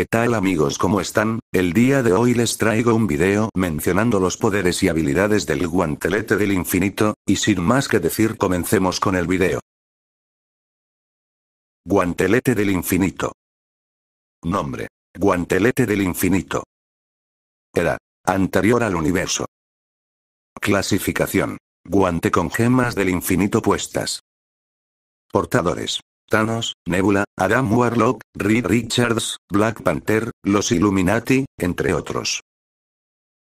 ¿Qué tal amigos cómo están? El día de hoy les traigo un video mencionando los poderes y habilidades del guantelete del infinito, y sin más que decir comencemos con el video. Guantelete del infinito. Nombre. Guantelete del infinito. Era. Anterior al universo. Clasificación. Guante con gemas del infinito puestas. Portadores. Thanos, Nebula, Adam Warlock, Reed Richards, Black Panther, los Illuminati, entre otros.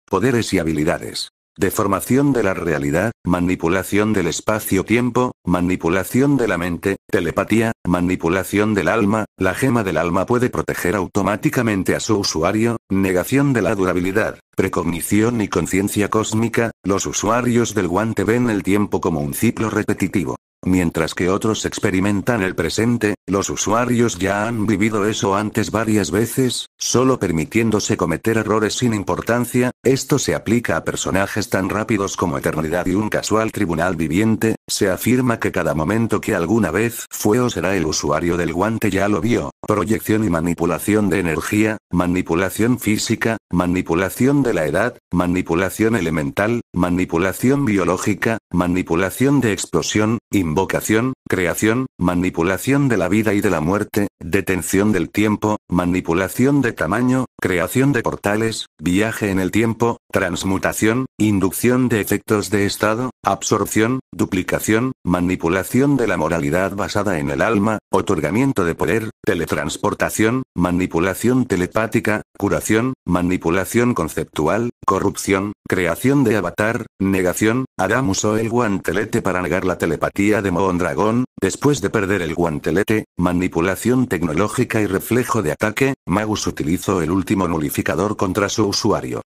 Poderes y habilidades. Deformación de la realidad, manipulación del espacio-tiempo, manipulación de la mente, telepatía, manipulación del alma, la gema del alma puede proteger automáticamente a su usuario, negación de la durabilidad, precognición y conciencia cósmica, los usuarios del guante ven el tiempo como un ciclo repetitivo. Mientras que otros experimentan el presente, los usuarios ya han vivido eso antes varias veces, solo permitiéndose cometer errores sin importancia, esto se aplica a personajes tan rápidos como eternidad y un casual tribunal viviente, se afirma que cada momento que alguna vez fue o será el usuario del guante ya lo vio, proyección y manipulación de energía, manipulación física, manipulación de la edad, manipulación elemental, manipulación biológica, manipulación de explosión, vocación, creación, manipulación de la vida y de la muerte, detención del tiempo, manipulación de tamaño, creación de portales, viaje en el tiempo, transmutación, inducción de efectos de estado, Absorción, duplicación, manipulación de la moralidad basada en el alma, otorgamiento de poder, teletransportación, manipulación telepática, curación, manipulación conceptual, corrupción, creación de avatar, negación. Adam usó el guantelete para negar la telepatía de Mondragón, después de perder el guantelete, manipulación tecnológica y reflejo de ataque. Magus utilizó el último nulificador contra su usuario.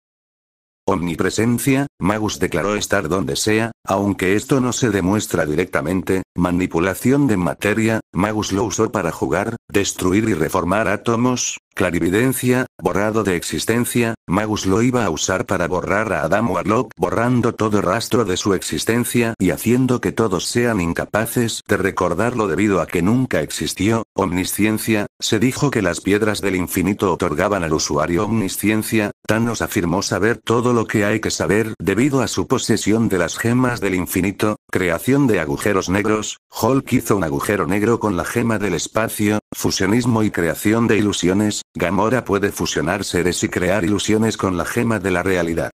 Omnipresencia, Magus declaró estar donde sea, aunque esto no se demuestra directamente, manipulación de materia, Magus lo usó para jugar, destruir y reformar átomos, Clarividencia, borrado de existencia, Magus lo iba a usar para borrar a Adam Warlock, borrando todo rastro de su existencia y haciendo que todos sean incapaces de recordarlo debido a que nunca existió. Omnisciencia, se dijo que las piedras del infinito otorgaban al usuario omnisciencia, Thanos afirmó saber todo lo que hay que saber debido a su posesión de las gemas del infinito, creación de agujeros negros, Hulk hizo un agujero negro con la gema del espacio, fusionismo y creación de ilusiones, Gamora puede fusionar seres y crear ilusiones con la gema de la realidad.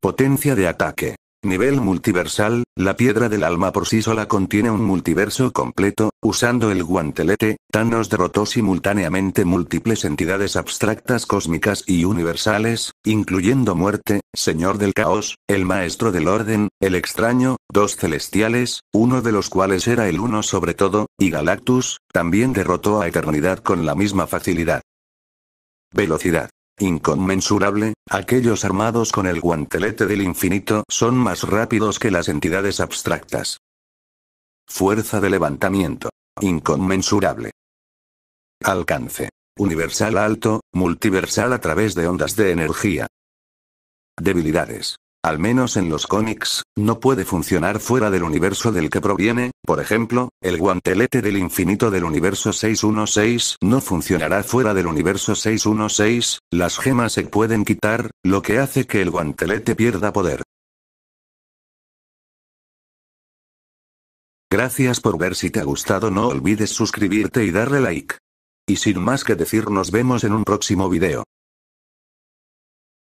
Potencia de ataque. Nivel multiversal, la piedra del alma por sí sola contiene un multiverso completo, usando el guantelete, Thanos derrotó simultáneamente múltiples entidades abstractas cósmicas y universales, incluyendo muerte, señor del caos, el maestro del orden, el extraño, dos celestiales, uno de los cuales era el uno sobre todo, y Galactus, también derrotó a Eternidad con la misma facilidad. Velocidad inconmensurable, aquellos armados con el guantelete del infinito son más rápidos que las entidades abstractas. Fuerza de levantamiento. Inconmensurable. Alcance. Universal alto, multiversal a través de ondas de energía. Debilidades. Al menos en los cómics, no puede funcionar fuera del universo del que proviene, por ejemplo, el guantelete del infinito del universo 616 no funcionará fuera del universo 616, las gemas se pueden quitar, lo que hace que el guantelete pierda poder. Gracias por ver si te ha gustado no olvides suscribirte y darle like. Y sin más que decir nos vemos en un próximo video.